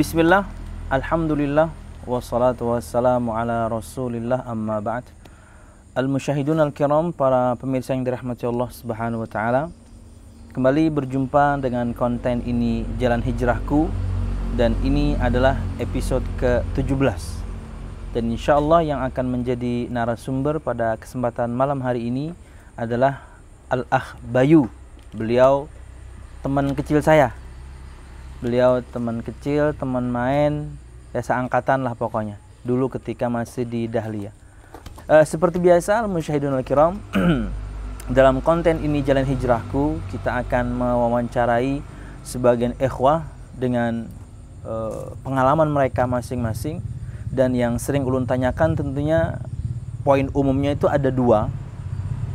Bismillah, Alhamdulillah, wassalatu wassalamu ala rasulillah amma ba'd al mushahidun Al-Kiram, para pemirsa yang dirahmati Allah Subhanahu wa Ta'ala Kembali berjumpa dengan konten ini Jalan Hijrahku Dan ini adalah episode ke-17 Dan insya Allah yang akan menjadi narasumber pada kesempatan malam hari ini adalah Al-Akh Bayu Beliau teman kecil saya beliau teman kecil teman main ya seangkatan lah pokoknya dulu ketika masih di Dahlia e, seperti biasa Al-Musyahidun Al-Kiram dalam konten ini Jalan Hijrahku kita akan mewawancarai sebagian ikhwah dengan e, pengalaman mereka masing-masing dan yang sering ulun tanyakan tentunya poin umumnya itu ada dua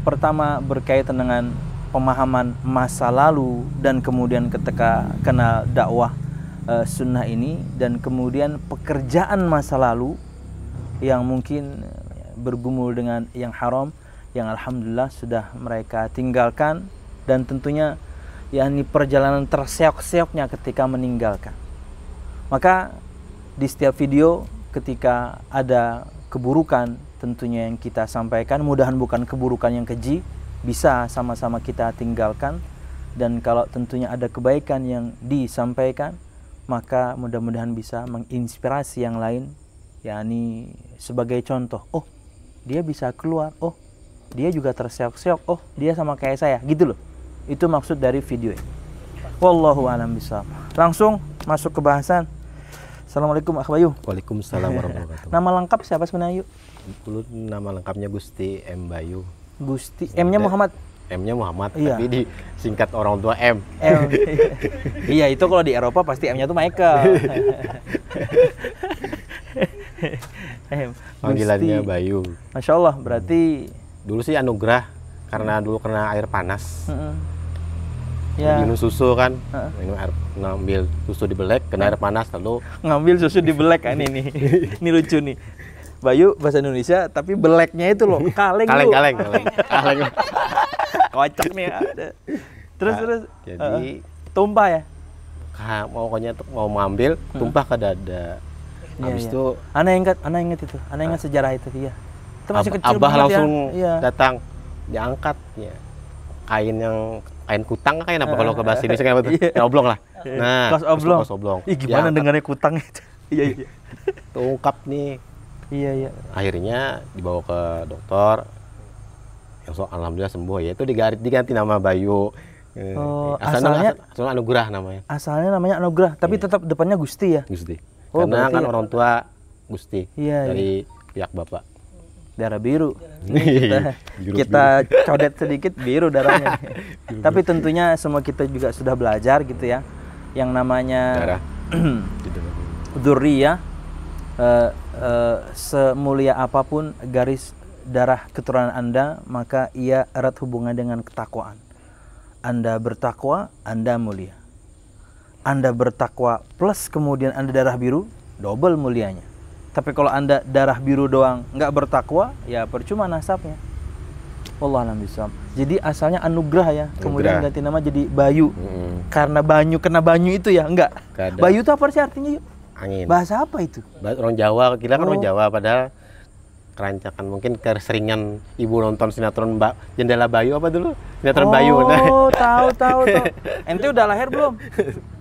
pertama berkaitan dengan pemahaman masa lalu dan kemudian ketika kenal dakwah e, sunnah ini dan kemudian pekerjaan masa lalu yang mungkin bergumul dengan yang haram yang alhamdulillah sudah mereka tinggalkan dan tentunya yakni perjalanan terseok-seoknya ketika meninggalkan. Maka di setiap video ketika ada keburukan tentunya yang kita sampaikan mudahan bukan keburukan yang keji bisa sama-sama kita tinggalkan dan kalau tentunya ada kebaikan yang disampaikan maka mudah-mudahan bisa menginspirasi yang lain yakni sebagai contoh oh dia bisa keluar oh dia juga terseok-seok oh dia sama kayak saya gitu loh itu maksud dari video ini wallahu alam bisa langsung masuk ke bahasan Assalamualaikum Akhbar Yu. Waalaikumsalam warahmatullahi wabarakatuh. Nama lengkap siapa sebenarnya Yu? nama lengkapnya Gusti M Bayu. Gusti M-nya Muhammad M-nya Muhammad iya. tapi singkat orang tua M. M. iya, itu kalau di Eropa pasti M-nya tuh Michael. M. Panggilannya Bayu. Masya Allah, berarti hmm. dulu sih anugerah karena iya. dulu kena air panas. Mm Ya. Minum susu kan, uh. minum air, ngambil susu di belek, kena air panas lalu ngambil susu di belek kan ini. ini lucu nih. Bayu bahasa Indonesia tapi beleknya itu loh kaleng kaleng, kaleng kaleng kaleng kocak nih ada. terus nah, terus jadi uh, tumpah ya mau pokoknya mau ngambil hmm. tumpah ke dada iya, habis iya, itu iya. anak ingat anak ingat itu anak ingat ah. sejarah itu dia itu masih ab, kecil abah ya. langsung ya. datang diangkat ya kain yang kain kutang kain apa kalau ke bahasa Indonesia kayak apa iya. Ya, oblong lah iya. nah kos oblong kos oblong Ih, gimana dengannya kutang itu iya iya tungkap nih Iya iya. Akhirnya dibawa ke dokter. Yang so alhamdulillah sembuh ya. Itu diganti, diganti nama Bayu. Eh, oh, asalnya, asalnya, asalnya Anugerah namanya. Asalnya namanya Anugerah, tapi iya. tetap depannya Gusti ya. Gusti. Oh, Karena kan ya. orang tua Gusti iya, dari iya. pihak bapak. Darah biru. Iya, iya. kita, biru, kita biru. codet sedikit biru darahnya. biru, tapi tentunya semua kita juga sudah belajar gitu ya. Yang namanya darah. Duri ya. Uh, Eh, semulia apapun garis darah keturunan Anda, maka ia erat hubungan dengan ketakwaan. Anda bertakwa, Anda mulia. Anda bertakwa plus kemudian Anda darah biru, double mulianya. Tapi kalau Anda darah biru doang, nggak bertakwa, ya percuma nasabnya. Allah alam Jadi asalnya anugerah ya, kemudian ganti nama jadi Bayu. -hmm. Karena banyu kena banyu itu ya, enggak. Kada. Bayu itu apa sih artinya? Yuk? angin. Bahasa apa itu? Bahasa orang Jawa, kira kan oh. orang Jawa padahal kerancakan mungkin keseringan ibu nonton sinetron Mbak Jendela Bayu apa dulu? Sinetron oh, Bayu. Nah. tahu tahu tahu. Ente udah lahir belum?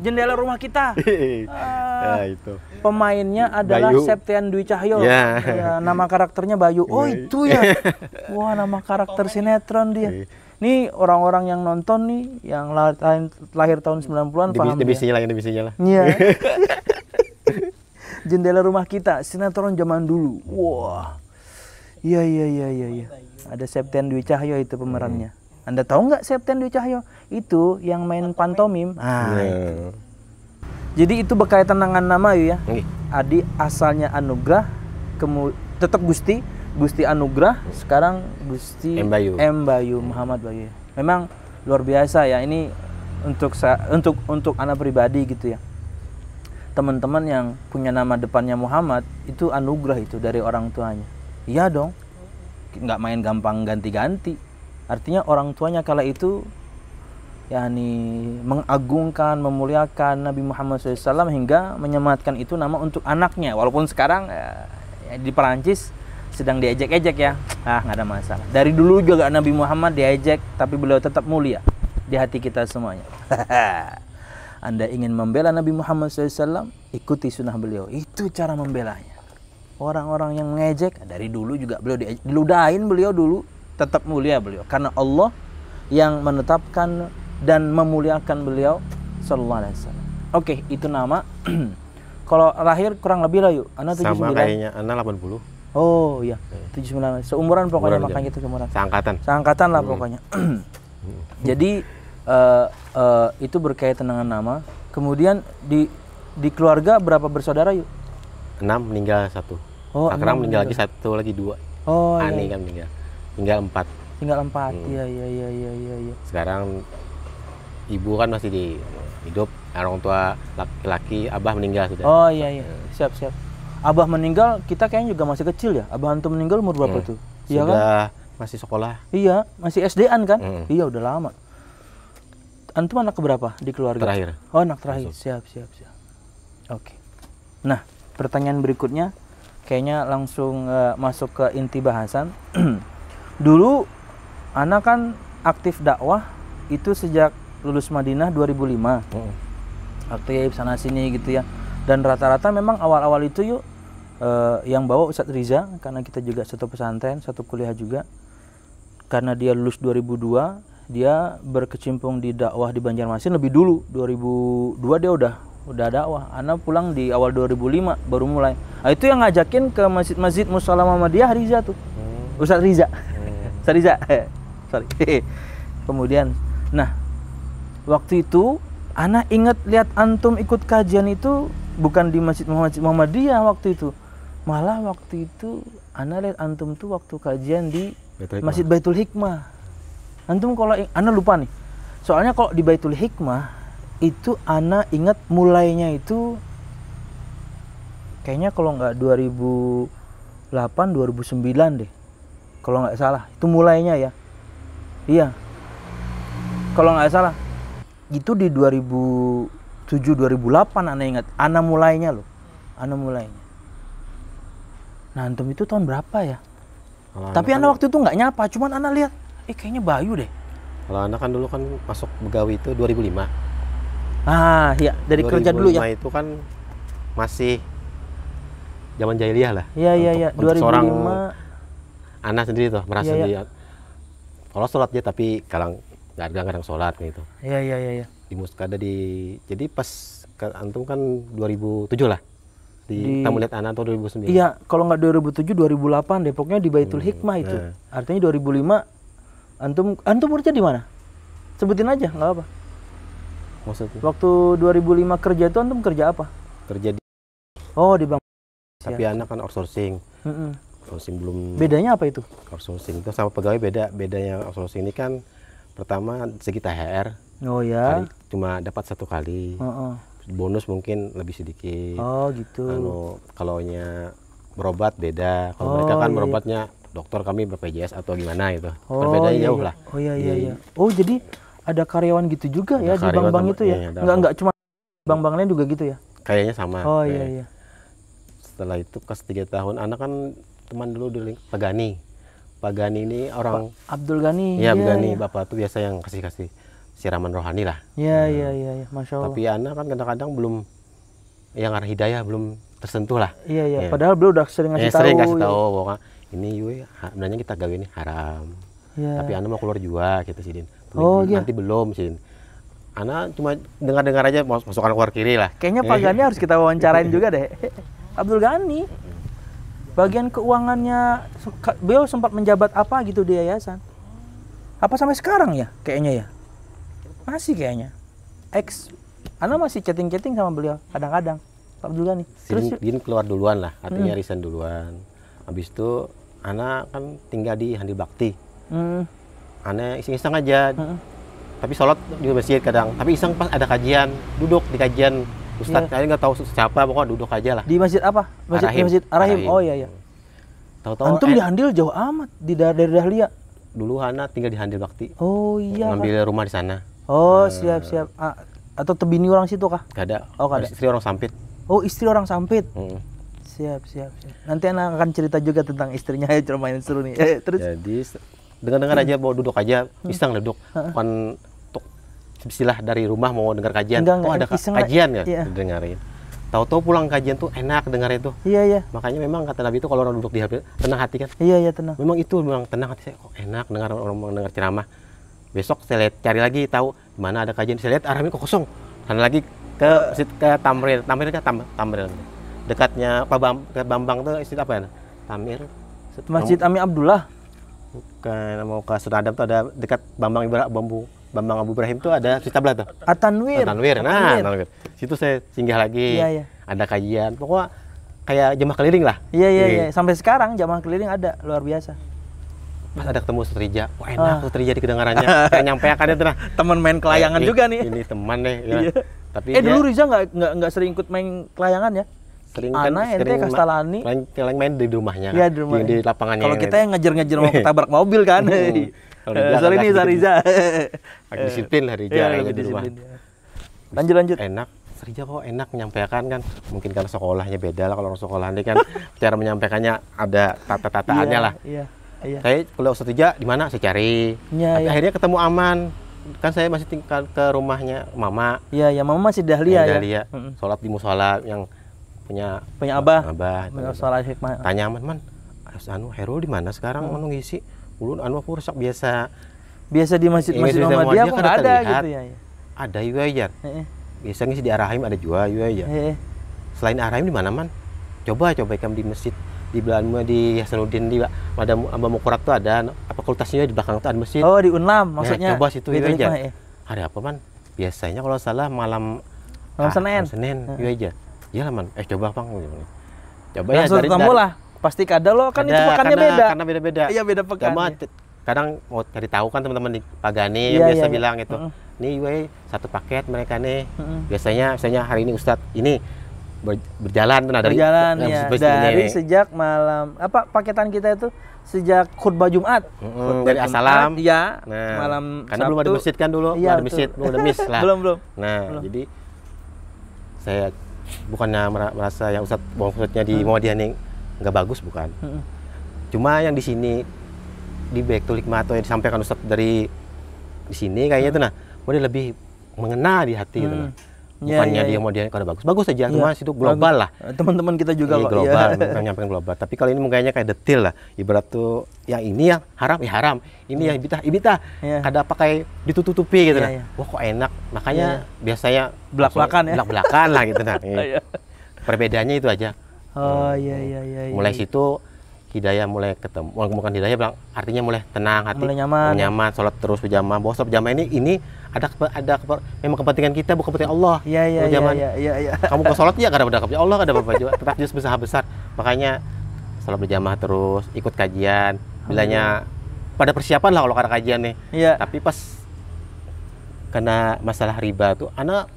Jendela rumah kita. Uh, nah, itu. Pemainnya adalah Bayu. Septian Dwi Cahyo. Ya. ya. nama karakternya Bayu. Iya, oh, itu ya. Wah, nama karakter sinetron dia. Nih orang-orang yang nonton nih yang lahir, lahir tahun 90-an paham. Divisinya ya? lah, divisinya lah. Iya. jendela rumah kita sinetron zaman dulu wah iya iya iya iya ya. ada Septian Dwi Cahyo itu pemerannya anda tahu nggak Septian Dwi Cahyo itu yang main pantomim ah yeah. jadi itu berkaitan dengan nama ya iya. Adi asalnya Anugrah kemu tetap Gusti Gusti Anugrah sekarang Gusti M Bayu Muhammad Bayu ya. memang luar biasa ya ini untuk untuk untuk anak pribadi gitu ya teman-teman yang punya nama depannya Muhammad itu anugerah itu dari orang tuanya iya dong nggak main gampang ganti-ganti artinya orang tuanya kala itu yakni mengagungkan memuliakan Nabi Muhammad SAW hingga menyematkan itu nama untuk anaknya walaupun sekarang ya, ya di Perancis sedang diajak ejek ya ah nggak ada masalah dari dulu juga Nabi Muhammad diajak, tapi beliau tetap mulia di hati kita semuanya Anda ingin membela Nabi Muhammad SAW, ikuti sunnah beliau. Itu cara membelanya. Orang-orang yang mengejek, dari dulu juga beliau diludahin beliau dulu, tetap mulia beliau. Karena Allah yang menetapkan dan memuliakan beliau Sallallahu Alaihi Wasallam. Oke, itu nama. Kalau lahir kurang lebih lah yuk. Ana 79. Sama kayaknya, Ana 80. Oh iya. iya, tujuh sembilan. Seumuran pokoknya makanya itu seumuran. Seangkatan. Seangkatan lah hmm. pokoknya. Hmm. Jadi uh, uh, itu berkaitan dengan nama. Kemudian di di keluarga berapa bersaudara yuk? Enam meninggal satu. Oh, Akram meninggal lagi satu lagi dua. Oh, Ani iya, iya. kan meninggal. Tinggal empat. Tinggal empat. Iya hmm. iya iya iya iya. Ya. Sekarang ibu kan masih di hidup, orang tua laki-laki, abah meninggal sudah. Oh iya iya. Siap siap. Abah meninggal, kita kayaknya juga masih kecil ya. Abah antum meninggal umur berapa hmm. tuh? Iya kan? Masih sekolah. Iya, masih SD-an kan? Hmm. Iya, udah lama antum anak keberapa di keluarga? Terakhir. Oh, anak terakhir. Masuk. Siap, siap, siap. Oke. Okay. Nah, pertanyaan berikutnya kayaknya langsung uh, masuk ke inti bahasan. Dulu anak kan aktif dakwah itu sejak lulus Madinah 2005. Hmm. Aktif sana sini gitu ya. Dan rata-rata memang awal-awal itu yuk uh, yang bawa Ustadz Riza karena kita juga satu pesantren, satu kuliah juga. Karena dia lulus 2002, dia berkecimpung di dakwah di Banjarmasin lebih dulu 2002 dia udah udah dakwah Ana pulang di awal 2005 baru mulai nah, itu yang ngajakin ke masjid-masjid musola Muhammadiyah Riza tuh hmm. Ustaz Riza hmm. Ustaz Riza sorry kemudian nah waktu itu Ana inget lihat antum ikut kajian itu bukan di masjid Muhammadiyah waktu itu malah waktu itu Ana lihat antum tuh waktu kajian di Masjid Baitul Hikmah antum kalau ana lupa nih soalnya kalau di baitul hikmah itu ana ingat mulainya itu kayaknya kalau nggak 2008 2009 deh kalau nggak salah itu mulainya ya iya kalau nggak salah itu di 2007 2008 ana ingat ana mulainya loh ana mulainya nah antum itu tahun berapa ya Oh, Tapi ana anak waktu itu nggak nyapa, cuman anak lihat eh kayaknya Bayu deh. Kalau anak kan dulu kan masuk pegawai itu 2005. Ah, iya, dari kerja dulu ya. 2005 itu kan masih zaman jahiliyah lah. Iya, iya, iya. 2005 seorang anak sendiri tuh merasa ya, ya. dia kalau sholat dia tapi kadang kadang kadang sholat gitu. Iya, iya, iya, Ya. Di muskada di jadi pas antum kan 2007 lah di, di lihat Anak atau 2009. Iya, kalau nggak 2007 2008 deh pokoknya di Baitul hmm, Hikmah itu. Nah. Artinya 2005 Antum antum kerja di mana? Sebutin aja, nggak apa. Maksudnya? Waktu 2005 kerja itu antum kerja apa? Kerja di Oh, di Bank Tapi ya. anak kan outsourcing. Mm hmm Outsourcing belum Bedanya apa itu? Outsourcing itu sama pegawai beda. Bedanya outsourcing ini kan pertama sekitar HR. Oh ya. Kali, cuma dapat satu kali. Oh, oh. Bonus mungkin lebih sedikit. Oh gitu. kalau kalau nya berobat beda. Kalau oh, mereka kan iya. berobatnya iya dokter kami BPJS atau gimana gitu. Oh, Perbedaannya iya, jauh iya. lah. Oh iya iya, iya iya iya. Oh jadi ada karyawan gitu juga ada ya di bank-bank itu ya. Iya, enggak enggak cuma bank-bank lain juga gitu ya. Kayaknya sama. Oh iya iya. Setelah itu ke 3 tahun anak kan teman dulu di Pagani. Pagani ini orang Abdul Gani. ya, Abdul Gani, iya. Bapak tuh biasa yang kasih-kasih siraman rohani lah. Hmm. Iya iya iya Masya Allah. Tapi anak kan kadang-kadang belum yang arah hidayah belum tersentuh lah. Iya iya. Ya. Padahal beliau udah sering ngasih ya, tahu. Sering ngasih tahu iya ini yui sebenarnya kita gawe ini haram yeah. tapi anak mau keluar juga gitu sih din oh, iya. nanti iya. belum sih anak cuma dengar-dengar aja masuk masukkan keluar kiri lah kayaknya Pak Gani harus kita wawancarain juga deh Abdul Gani bagian keuangannya beliau sempat menjabat apa gitu di yayasan apa sampai sekarang ya kayaknya ya masih kayaknya ex Ana masih chatting-chatting sama beliau kadang-kadang Abdul Ghani. Terus Din keluar duluan lah, artinya hmm. resign duluan. Habis itu anak kan tinggal di Handi Bakti hmm. aneh iseng-iseng aja hmm. tapi sholat di masjid kadang tapi iseng pas ada kajian duduk di kajian Ustadz yeah. nggak tahu siapa pokoknya duduk aja lah di masjid apa masjid Arahim. di masjid Arahim, Arahim. oh iya iya tahu-tahu antum eh, di Handil jauh amat di dar dari Dahlia dulu Hana tinggal di Handil Bakti oh iya ngambil rumah di sana oh hmm. siap siap ah, atau tebini orang situ kah? Gak ada. Oh, gak ada. Istri orang Sampit. Oh, istri orang Sampit. Hmm. Siap, siap, siap. Nanti anak akan cerita juga tentang istrinya ya main seru nih. Eh, terus. Jadi dengar-dengar aja mau duduk aja, hmm. iseng hmm. duduk. Bukan untuk istilah dari rumah mau dengar kajian. Enggak, oh, ada kajian ya, iya. dengerin. Tahu-tahu pulang kajian tuh enak dengar itu Iya, iya. Makanya memang kata Nabi itu kalau orang duduk di HP tenang hati kan. Iya, iya, tenang. Memang itu memang tenang hati saya kok enak dengar orang mendengar ceramah. Besok saya lihat cari lagi tahu mana ada kajian. Saya lihat arahnya kok kosong. Sana lagi ke ke tamrin tamrin kan Tam, tamrin dekatnya Pak Bam, dekat Bambang tuh masjid apa ya? Tamir. Masjid Ami Abdullah. Bukan mau ke Adam tuh ada dekat Bambang ibrah Bambu. Bambang Abu Ibrahim itu ada Sita belah tuh. Atanwir. Atanwir. Nah, Atanwir. Situ saya singgah lagi. Iya, iya. Ada kajian. Pokoknya kayak jemaah keliling lah. Iya, iya, iya, iya. Sampai sekarang jemaah keliling ada, luar biasa. pas ada ketemu Sutrija, wah enak ah. Sutrija di kedengarannya. Kayak nyampe akan nah. Teman main kelayangan iya, juga nih. Ini teman deh ya. Iya. Tapi eh dulu Riza nggak nggak sering ikut main kelayangan ya? sering kan Ana sering ente Kastalani main, main, main di rumahnya ya, di, rumah. di, di lapangannya kalau kan kita yang ngejar-ngejar mau ketabrak mobil kan hmm. iya. Kalau eh, sorry nih Sariza agak disiplin hari iya, ya, di rumah iya. lanjut lanjut enak Rija kok enak menyampaikan kan mungkin karena sekolahnya beda lah kalau orang sekolah ini kan cara menyampaikannya ada tata-tataannya lah iya, iya. saya kalau Ustadz di mana saya cari iya, tapi iya. akhirnya ketemu aman kan saya masih tinggal ke rumahnya mama iya ya mama masih dahlia ya, dahlia ya. sholat di musola yang punya punya abah abah soal hikmah tanya aman man anu Hero di mana sekarang hmm. anu ngisi ulun anu aku rusak biasa biasa di masjid masjid iya, Muhammadiyah dia kan ada ada gitu ya, ya. ada yuayan eh. biasa ngisi di Arahim ada juga yuayan ya. eh. selain Arahim di mana man coba coba ikam di masjid di belakangnya di Hasanuddin di ada Mbak Mukurak tuh ada fakultasnya di belakang tuh ada masjid. Oh, di Unlam nah, maksudnya. ya, coba situ itu aja. ya. ya. Hari apa, Man? Biasanya kalau salah malam malam ah, Senin. Senin, itu aja. Ya, Iya man, eh coba bang. Coba ya, Langsung ya dari, ketemu dari, lah. Pasti kada lo kan ada, itu pekannya karena, beda. Karena beda-beda. Iya beda pekan. Cuma kadang mau cari tahu kan teman-teman di Pagani iya, yang iya, biasa ya. bilang gitu. itu. Uh -uh. Nih gue satu paket mereka nih. Uh -uh. Biasanya biasanya hari ini Ustadz ini ber, berjalan nah dari berjalan ya. dari ini. sejak malam apa paketan kita itu sejak khutbah Jumat hmm, dari asalam ya nah, malam karena Sabtu. Kan iya, belum ada masjid kan dulu ya, belum ada masjid belum ada mis lah belum belum nah belum. jadi saya bukannya merasa yang ustadz bawang di hmm. Muhammadiyah ini nggak bagus bukan hmm. cuma yang di sini di baik tulik atau yang disampaikan ustadz dari di sini kayaknya hmm. itu nah boleh lebih mengena di hati gitu hmm. gitu nah bukannya ya, dia iya. mau dia kalau bagus bagus saja iya. cuma ya. itu global lah teman-teman kita juga ya, global ya. nyampein global tapi kali ini kayaknya kayak detail lah ibarat tuh yang ini yang haram ya haram ini hmm. yang ibitah ibitah ya. ada pakai ditutupi gitu ya, wah kok enak makanya ya. biasanya belak belakan ya belak belakan lah gitu nah perbedaannya itu aja oh iya hmm. iya iya mulai ya. situ hidayah mulai ketemu bukan hidayah bilang artinya mulai tenang hati mulai nyaman nyaman sholat terus berjamaah bahwa sholat berjamaah ini ini ada ada memang kepentingan kita bukan kepentingan Allah. Iya iya iya iya Kamu ke sholat ya karena ada berdakwah Allah gak ada juga. tetap justru besar besar. Makanya sholat berjamaah terus, ikut kajian. Bilanya pada persiapan lah kalau karena kajian nih. Iya. Tapi pas kena masalah riba tuh anak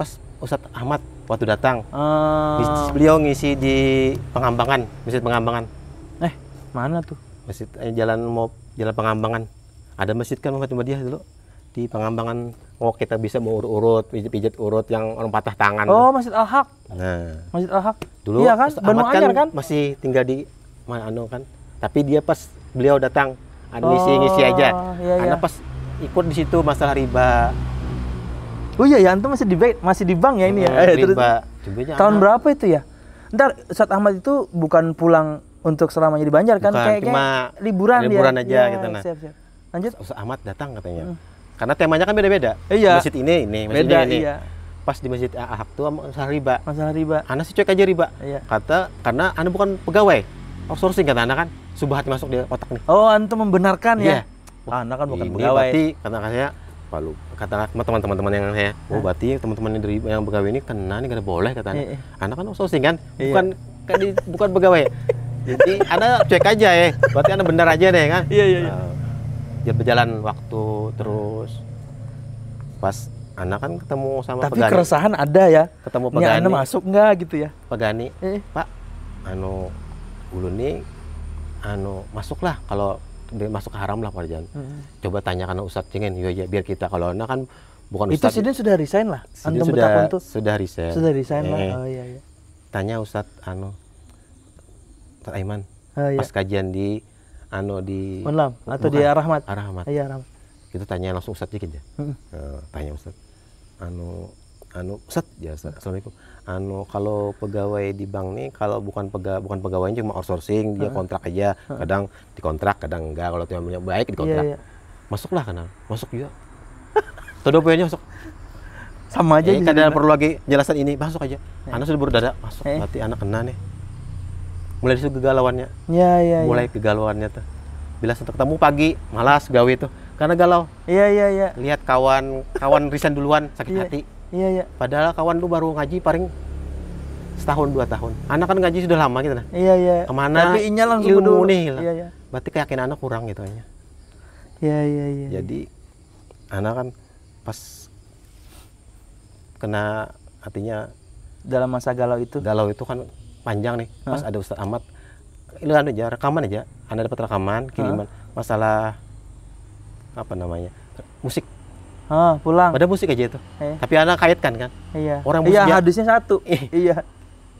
pas Ustadz Ahmad waktu datang. Ah. Beliau ngisi di Pengambangan, Masjid Pengambangan. Eh, mana tuh? Masjid eh, jalan mau jalan Pengambangan. Ada masjid kan Muhammadiyah dulu di pengambangan oh kita bisa mau urut-urut pijat-pijat urut yang orang patah tangan oh masjid al haq nah masjid al haq dulu iya kan Bandung kan, kan masih tinggal di mana anu kan tapi dia pas beliau datang ada anu oh, ngisi ngisi aja iya, karena iya. pas ikut di situ masalah riba oh iya ya itu masih di bank masih di bank ya ini ya? hmm, ya riba Terus, tahun anak. berapa itu ya ntar saat Ahmad itu bukan pulang untuk selamanya di Banjar kan kayak, kayak liburan liburan aja ya, gitu nah siap, siap. lanjut Ustaz Ahmad datang katanya hmm karena temanya kan beda-beda. Iya. Masjid ini ini, masjid beda, ini. Iya. Pas di Masjid Ahak tuh masalah riba. Masalah riba. Anak sih cuek aja riba. Iya. Kata karena anak bukan pegawai. Outsourcing kata anak kan. Subhat masuk di otak nih. Oh, antum membenarkan ya? iya. ya? anak kan bukan ini pegawai. Berarti kata saya, Palu kata teman-teman teman yang saya, oh berarti teman-teman yang dari yang pegawai ini kena nih gak boleh kata anak. Iya. iya. Anak kan outsourcing kan, iya. bukan iya. bukan pegawai. Jadi anda cuek aja ya, berarti anda benar aja deh kan. Iya iya. iya. Uh, berjalan waktu terus pas anak kan ketemu sama tapi Pegani. keresahan ada ya ketemu Pegani anak masuk nggak gitu ya Pegani eh. Pak anu dulu nih anu masuklah kalau masuk haram lah Pak hmm. coba tanyakan Ustadz cingin ya, ya biar kita kalau anak kan bukan Ustadz itu Sidin sudah resign lah sudah tuh. sudah resign sudah resign eh. lah oh iya, iya. tanya Ustadz anu Aiman oh, iya. pas kajian di Ano di Menlam atau bukan, di Arahmat. Arahmat, Iya, Rahmat. Kita tanya langsung Ustaz dikit ya. Hmm. tanya Ustaz. Anu anu Ustaz ya Ustaz. Assalamualaikum. Anu kalau pegawai di bank nih kalau bukan pega, bukan pegawainya cuma outsourcing, dia kontrak aja. Kadang dikontrak, kadang enggak. Kalau tuh baik iya, dikontrak. iya, iya. Masuklah kan. Masuk juga. Todo punya masuk. Sama aja. Eh, kadang perlu lagi jelasan ini, masuk aja. Eh. Anak sudah berdarah, masuk. Eh. Berarti anak kena nih mulai disitu kegalauannya ya, ya, mulai ya. kegalauannya tuh bila sempat ketemu pagi malas gawe tuh karena galau iya iya iya lihat kawan kawan risan duluan sakit ya, hati iya iya padahal kawan lu baru ngaji paling setahun dua tahun anak kan ngaji sudah lama gitu nah iya iya kemana tapi inya langsung ilmu nih iya iya berarti keyakinan anak kurang gitu aja iya iya iya jadi anak kan pas kena artinya dalam masa galau itu galau itu kan panjang nih pas ada Ustadz Ahmad lu anu aja rekaman aja anda dapat rekaman kiriman Hah? masalah apa namanya musik ah pulang ada musik aja itu eh. tapi anak kaitkan kan iya orang musik iya dia, hadisnya satu iya. iya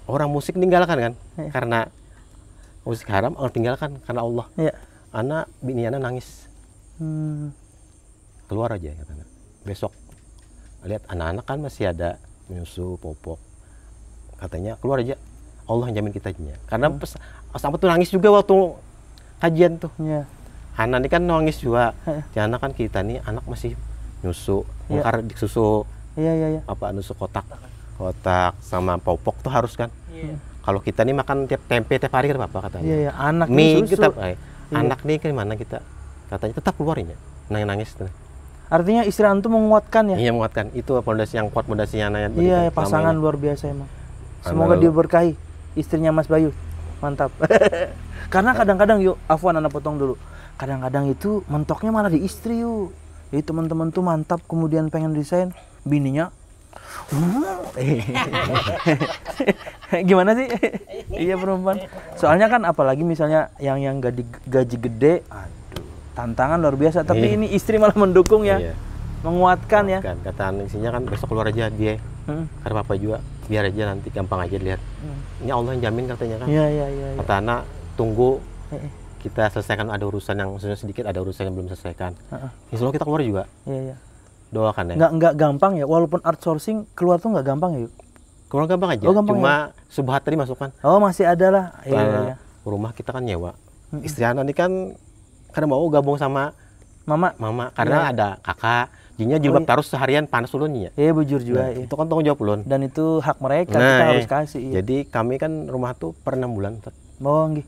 orang musik tinggalkan kan iya. karena musik haram orang tinggalkan karena Allah iya. anak bini anak nangis hmm. keluar aja kata besok lihat anak-anak kan masih ada menyusu popok katanya keluar aja Allah yang jamin kita jinnya. Karena hmm. apa tuh nangis juga waktu kajian tuh. Yeah. Anak ini kan nangis juga. Karena kan kita nih anak masih nyusu, yeah. di susu. Iya yeah, iya yeah, iya. Yeah. Apa nusuk kotak. Kotak sama popok tuh harus kan. Yeah. Hmm. Kalau kita nih makan tiap tempe tiap hari kan apa katanya. Iya yeah, iya, yeah. anak Mie, susu. Kita, eh, yeah. Anak nih gimana kita? Katanya tetap keluarnya, Nangis-nangis. Artinya istri antum menguatkan ya? Iya menguatkan. Itu pondasi yang kuat, pondasinya iya, anak Iya, pasangan luar biasa emang. Semoga diberkahi. dia berkahi istrinya Mas Bayu mantap karena kadang-kadang yuk Afwan anak potong dulu kadang-kadang itu mentoknya malah di istri yuk jadi teman-teman tuh mantap kemudian pengen desain bininya hmm? gimana sih iya perempuan soalnya kan apalagi misalnya yang yang gaji gaji gede aduh tantangan luar biasa tapi iya. ini istri malah mendukung ya iya menguatkan, ya kan, kata isinya kan besok keluar aja dia hmm. karena apa juga biar aja nanti gampang aja dilihat hmm. ini Allah yang jamin katanya kan ya, ya, ya, ya. anak tunggu kita selesaikan ada urusan yang sedikit ada urusan yang belum selesaikan uh -uh. insya Allah kita keluar juga ya, ya. doakan ya nggak nggak gampang ya walaupun outsourcing keluar tuh nggak gampang ya keluar gampang aja oh, gampang cuma ya? subhat tadi masukkan oh masih ada lah Ya ya. ya. rumah kita kan nyewa hmm. istri anak ini kan karena mau gabung sama mama mama karena ya. ada kakak Jinya jilbab taruh seharian panas ya? Iya bujur juga. Nah, iya. Itu kan tanggung jawab ulun. Dan itu hak mereka nah, kita iya. harus kasih. Iya. Jadi kami kan rumah tuh per enam bulan. Mau oh, nggih.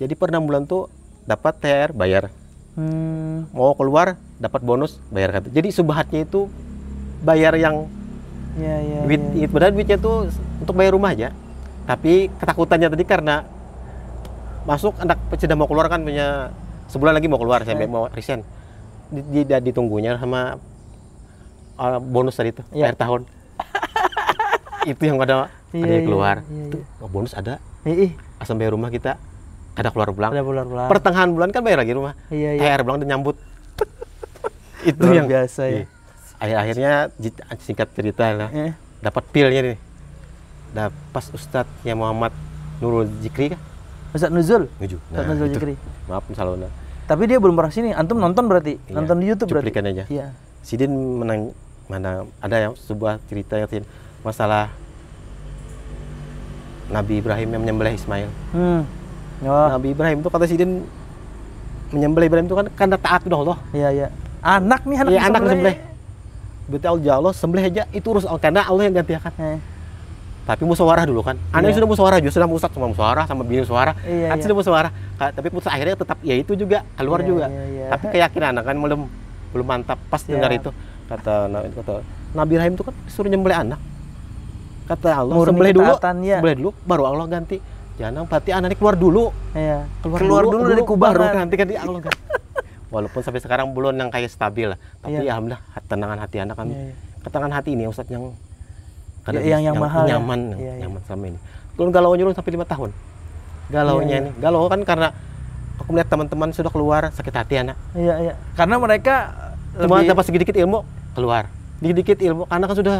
Jadi per enam bulan tuh dapat TR bayar. Hmm. Mau keluar dapat bonus bayar kata. Jadi subahatnya itu bayar yang Iya iya. duit, ya. padahal duitnya tuh untuk bayar rumah aja. Tapi ketakutannya tadi karena masuk anak sudah mau keluar kan punya sebulan lagi mau keluar sampai iya. mau resign tidak ditunggunya sama uh, bonus tadi itu, yeah. Iya. akhir tahun itu yang ada yeah, ada yang iya, keluar yeah, yeah, tuh oh, bonus ada yeah, yeah. bayar rumah kita ada keluar pulang ada keluar pulang pertengahan bulan kan bayar lagi rumah yeah, iya, yeah. akhir pulang nyambut itu Luar yang biasa ya akhir akhirnya singkat cerita lah yeah. dapat pilnya nih nah, pas ustadznya Muhammad Nurul Jikri kan Ustadz Nuzul. Nuzul. Nah, Ustadz Nuzul itu. Jikri. Maaf misalnya. Tapi dia belum pernah sini. Antum nonton berarti? Iya. Nonton di YouTube berarti? Cuplikan aja. Iya. Sidin menang mana ada yang sebuah cerita yang masalah Nabi Ibrahim yang menyembelih Ismail. Hmm. Oh. Nabi Ibrahim itu kata Sidin menyembelih Ibrahim itu kan karena taat udah Allah. Iya iya. Anak nih anak. Iya anak menyembelih. Berarti Allah Allah sembelih aja itu urus Allah karena Allah yang gantiakan. Eh. Tapi musyawarah dulu kan. Anak iya. sudah musyawarah juga sudah musat sama musyawarah sama bini musyawarah. Iya, kan iya. sudah musyawarah. Tapi putus akhirnya tetap ya itu juga keluar iya, juga. Iya, iya. Tapi keyakinan anak kan belum belum mantap pas iya. dengar itu kata Nabi kata Nabi Rahim itu kan suruh nyembelih anak kata Allah sembelih dulu ya. sembelih dulu baru Allah ganti jangan berarti anaknya keluar dulu iya. keluar, keluar dulu, dulu, dari kubah baru nanti kan Allah ganti walaupun sampai sekarang belum yang kayak stabil lah tapi iya. alhamdulillah tenangan hati anak kami iya, iya. ketenangan hati ini Ustadz yang karena yang, yang, yang mahal ya? nyaman ya. yang, iya, iya. nyaman sama ini kalau galau nyuruh sampai lima tahun galaunya iya, iya. ini galau kan karena aku melihat teman-teman sudah keluar sakit hati anak iya iya karena mereka cuma lebih... dapat sedikit ilmu keluar dikit-dikit ilmu karena kan sudah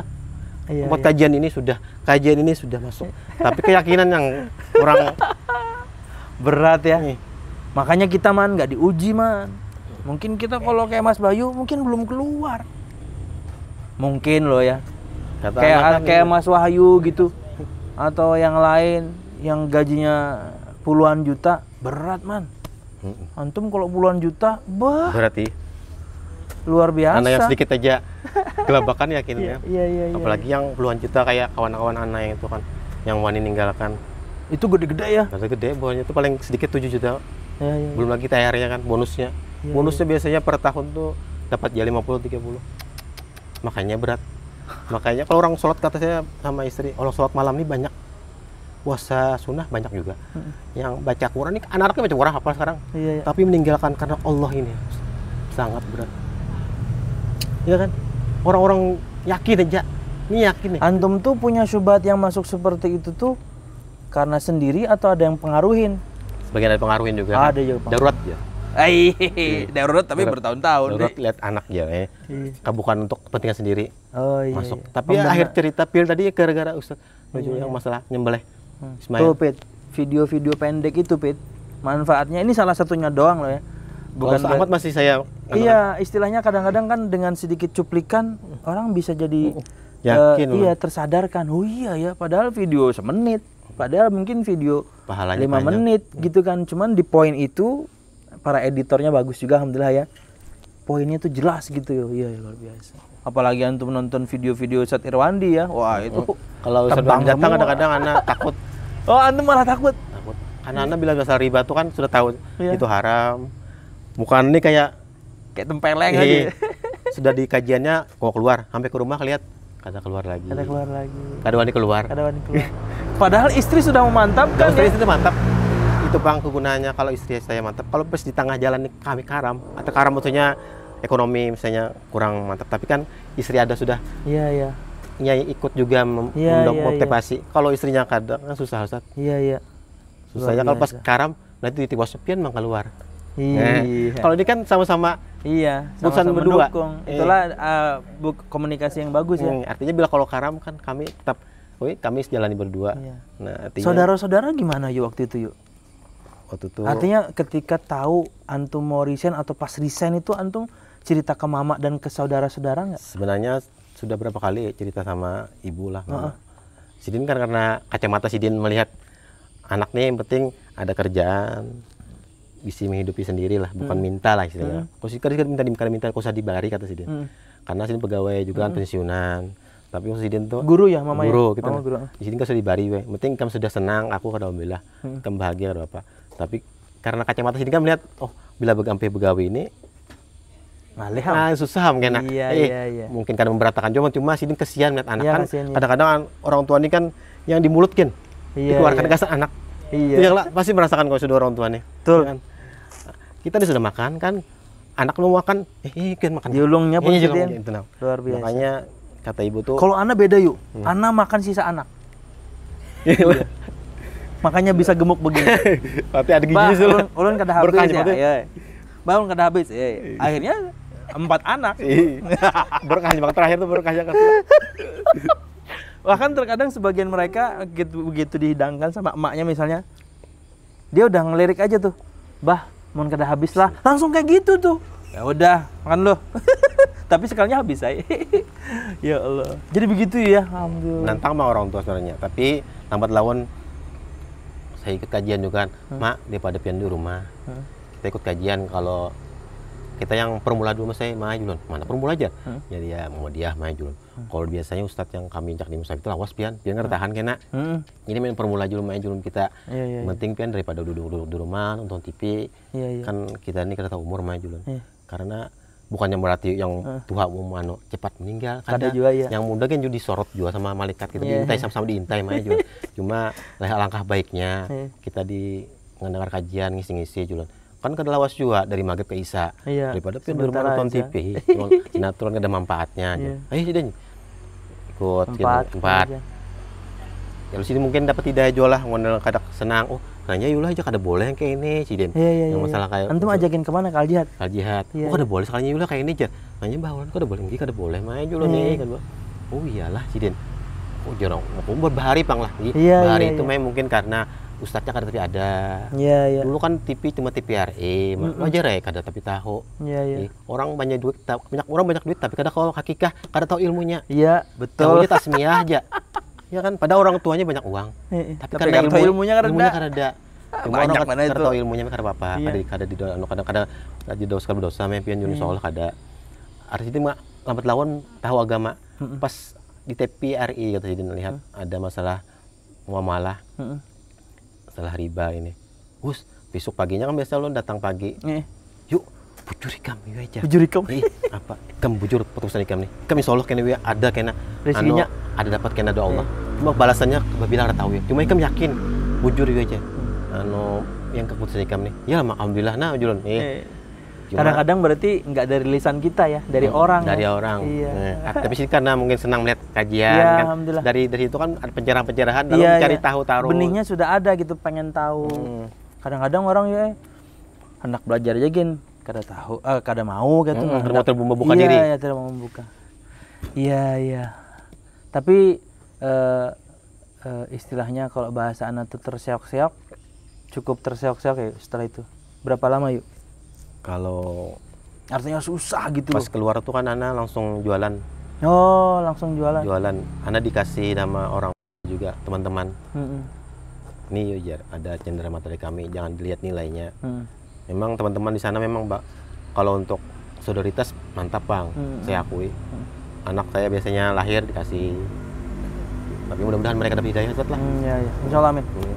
iya, buat iya. kajian ini sudah kajian ini sudah masuk tapi keyakinan yang kurang berat ya Nih. makanya kita man nggak diuji man mungkin kita kalau kayak Mas Bayu mungkin belum keluar mungkin loh ya Kata kayak kan kayak gitu. Mas Wahyu gitu atau yang lain yang gajinya puluhan juta berat man antum kalau puluhan juta bah berarti iya. Luar biasa. Anak yang sedikit aja gelabakan yakin iya, ya. Iya, iya, iya. Apalagi iya. yang puluhan juta kayak kawan-kawan anak yang itu kan yang wani ninggalkan. Itu gede-gede ya? Gede-gede, bonusnya itu paling sedikit 7 juta. Iya, iya iya. Belum lagi THR-nya kan, bonusnya. Ya, bonusnya ya. biasanya per tahun tuh dapat ya 50 30. Makanya berat. Makanya kalau orang sholat kata saya sama istri, orang sholat malam ini banyak puasa sunnah banyak juga hmm. yang baca Quran ini anak-anaknya baca Quran apa sekarang iya, iya. tapi meninggalkan karena Allah ini sangat berat ya kan orang-orang yakin aja ini yakin nih antum tuh punya syubhat yang masuk seperti itu tuh karena sendiri atau ada yang pengaruhin sebagian ada pengaruhin juga kan? ada kan? juga darurat ya Eh, darurat tapi bertahun-tahun. Darurat lihat anak ya, eh. Iya. bukan untuk kepentingan sendiri. Oh iya. Masuk. Iya. Tapi ya, akhir cerita Pil tadi ya, gara-gara ustad Nujul iya. yang masalah nyembelih. Hmm. Ismail. Tuh, Pit. Video-video pendek itu, Pit. Manfaatnya ini salah satunya doang loh ya bukan Kalau Ahmad masih saya iya istilahnya kadang-kadang kan dengan sedikit cuplikan orang bisa jadi oh, eh, yakin uh, iya tersadarkan oh iya ya padahal video semenit padahal mungkin video Pahalanya lima banyak. menit hmm. gitu kan cuman di poin itu para editornya bagus juga alhamdulillah ya poinnya tuh jelas gitu ya iya ya, luar biasa apalagi untuk menonton video-video saat Irwandi ya wah itu oh, kalau Ustadz datang kadang-kadang anak takut oh antum malah takut takut karena anak bilang dasar riba tuh kan sudah tahu ya. itu haram bukan ini kayak kayak tempeleng iya, lagi iya. sudah di kajiannya kok keluar sampai ke rumah lihat kata keluar lagi kata keluar lagi kada wani keluar kada wani keluar padahal istri sudah memantapkan istri, ya? mantap itu bang kegunaannya kalau istri saya mantap kalau pas di tengah jalan kami karam atau karam maksudnya ekonomi misalnya kurang mantap tapi kan istri ada sudah iya iya ya ikut juga iya, mendukung ya, motivasi. ya, ya. kalau istrinya kadang kan susah Ustaz iya iya susahnya kalau pas karam nanti di tiba sepian mang keluar Iya. iya. kalau ini kan sama-sama iya, sama -sama berdua. Mendukung. Iya. Itulah uh, komunikasi yang bagus ya. Hmm, artinya bila kalau karam kan kami tetap kami, kami jalani berdua. Iya. Nah, artinya Saudara-saudara gimana yuk waktu itu yuk? Waktu itu Artinya ketika tahu antum mau resign atau pas resign itu antum cerita ke mama dan ke saudara-saudara nggak? Sebenarnya sudah berapa kali cerita sama ibu lah. Mama. Uh -uh. Sidin kan karena kacamata Sidin melihat anaknya yang penting ada kerjaan, bisa menghidupi sendiri lah bukan hmm. minta lah istilahnya hmm. kau sih kan minta minta minta kau sadih dibari kata si hmm. karena sini pegawai juga kan, hmm. kan pensiunan tapi kau sidin tuh guru ya mama guru ya? kita gitu. oh, guru. di sini kau sudah dibari weh. penting kamu sudah senang aku kada alhamdulillah hmm. kamu bahagia kada apa tapi karena kacamata sini kan melihat oh bila begampe pegawai ini Malih nah, susah mungkin nah, iya, eh, iya, iya. mungkin karena memberatakan cuma cuma sini kesian melihat anak iya, kan iya. kadang-kadang iya. orang tua ini kan yang dimulutkin iya, dikeluarkan iya. kasar anak Iya. Iya lah pasti merasakan kalau sudah orang tuanya. Betul. Ya kita sudah makan kan anak lu makan eh kan makan yulungnya iya, pun jadi itu nah. luar biasa makanya kata ibu tuh kalau anak beda yuk hmm. anak makan sisa anak iya. Iya. makanya bisa gemuk begini tapi ada gigi sih ulun, ulun kada habis Berkanya, ya, ya. kada habis ya. akhirnya empat anak Berkahnya, yang terakhir tuh berkahnya. bahkan terkadang sebagian mereka gitu begitu dihidangkan sama emaknya misalnya dia udah ngelirik aja tuh bah mau kada habis lah langsung kayak gitu tuh ya udah makan lo tapi sekalinya habis saya ya Allah jadi begitu ya alhamdulillah nantang mah orang tua sebenarnya tapi lambat lawan. saya ikut kajian juga kan hmm. mak daripada pian di rumah hmm. kita ikut kajian kalau kita yang permula dulu saya maju mana permula aja hmm. jadi ya mau dia maju hmm. kalau biasanya ustadz yang kami injak di musaf itu lawas pian pian hmm. tahan kena hmm. ini main permula dulu maju kita yeah, yeah, iya. penting pian daripada duduk duduk di rumah nonton TV yeah, yeah. kan kita ini kereta umur maju yeah. karena bukannya berarti yang hmm. tua umum anu cepat meninggal kan ada ya. juga ya yang muda kan juga disorot juga sama malaikat kita yeah. diintai sama-sama diintai mah juga cuma langkah baiknya yeah. kita di mendengar kajian ngisi-ngisi juga kan kada lawas juga dari maghrib ke isya iya, daripada pun di rumah nonton TV sinetron kada manfaatnya aja iya. ayo sini ikut empat, gitu, ya kalau sini mungkin dapat tidak jual lah ngondel kada senang oh kayaknya yulah aja kada boleh yang kayak ini sih den iya, iya, yang iya, masalah iya. kayak antum ajakin kemana kal jihad kal jihad iya, oh kada boleh sekalinya yulah kayak ini aja nanya bahwa kada boleh ini kada boleh main yulah nih kan oh iyalah sih den oh jarang aku berbahari pang lah iya, bahari iya, itu iya. main mungkin karena ustadznya kadang tapi ada. Iya, iya. Dulu kan TV cuma TPRI, mm hmm aja rek ya, ada tapi tahu. Iya, iya. Orang banyak duit, banyak orang banyak duit tapi kadang kalau hakikah kadang tahu ilmunya. Iya, betul. tahu tasmiyah aja. ya kan, pada orang tuanya banyak uang. yeah, iya. tapi, tapi karena ilmu, ilmunya kada ilmunya kada ada. Cuma banyak orang mana itu. tahu ilmunya kada apa? Iya. kada di dalam kadang kadang di dosa kada dosa mempian yunus allah kada. Artinya itu mah lambat lawan, tahu agama. Pas di TPRI kata jadi melihat iya. ada masalah muamalah setelah riba ini. Gus, besok paginya kan biasa lo datang pagi. Eh. Yuk, bujur ikam yuk aja. Bujur ikam. Ih, apa? kamu bujur putusan ikam nih. Kami Allah kena wia, ada kena rezekinya anu, ada dapat kena doa Allah. Eh. Cuma balasannya bilang ada tahu ya. Cuma ikam yakin bujur yuk aja. Hmm. Anu yang keputusan ikam nih. Ya alhamdulillah nah julun. Eh. eh Kadang-kadang berarti nggak dari lisan kita ya, dari hmm, orang. Dari ya. orang. Iya. Nah, ah, tapi sih karena mungkin senang melihat kajian. Iya, kan. Alhamdulillah. Dari dari itu kan ada pencerahan-pencerahan lalu iya, iya, mencari ya. tahu taruh. Benihnya sudah ada gitu, pengen tahu. kadang hmm. Kadang-kadang orang ya eh, hendak belajar aja gin, kada tahu, eh, kada mau gitu. Hmm, tidak mau membuka iya, diri. Iya, tidak mau membuka. Iya, iya. Tapi uh, uh, istilahnya kalau bahasa anak itu terseok-seok, cukup terseok-seok ya setelah itu. Berapa lama yuk? kalau artinya susah gitu pas keluar tuh kan Ana langsung jualan oh langsung jualan jualan Ana dikasih nama orang juga teman-teman -hmm. ini ya ada cendera materi kami jangan dilihat nilainya hmm. memang teman-teman di sana memang mbak kalau untuk solidaritas mantap bang hmm. saya akui hmm. anak saya biasanya lahir dikasih tapi mudah-mudahan mereka dapat hidayah cepat lah hmm, ya, ya. Insya Allah amin mm.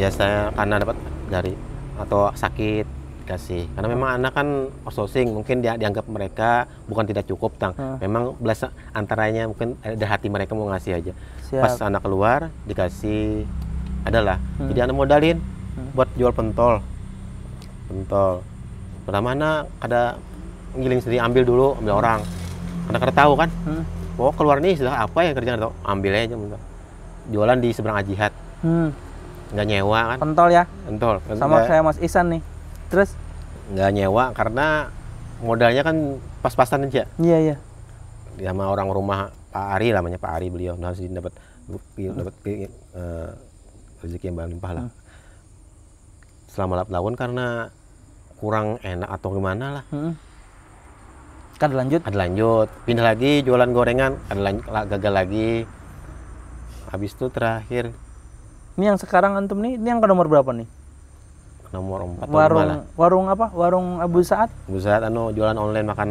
biasanya karena dapat dari atau sakit dikasih karena memang anak kan outsourcing mungkin dia dianggap mereka bukan tidak cukup tang hmm. memang belasan antaranya mungkin ada hati mereka mau ngasih aja Siap. pas anak keluar dikasih adalah hmm. jadi anak modalin hmm. buat jual pentol pentol pertama anak ada ngiling sendiri ambil dulu ambil hmm. orang karena kada tahu kan hmm. oh keluar nih sudah apa yang kerjaan atau ambil aja bentar. jualan di seberang ajihat hmm. nggak nyewa kan pentol ya pentol sama saya mas Isan nih Terus? Nggak nyewa karena modalnya kan pas-pasan aja. Iya iya. Sama orang rumah Pak Ari namanya Pak Ari beliau nah sih dapat dapat uh, rezeki yang berlimpah lah. Hmm. Selama 8 tahun karena kurang enak atau gimana lah. Hmm. Kan ada lanjut? Ada lanjut. Pindah lagi jualan gorengan, ada lanjut, gagal lagi. Habis itu terakhir. Ini yang sekarang antum nih, ini yang ke nomor berapa nih? nomor 4 warung malah. warung apa warung Abu Saat Abu Saat anu jualan online makan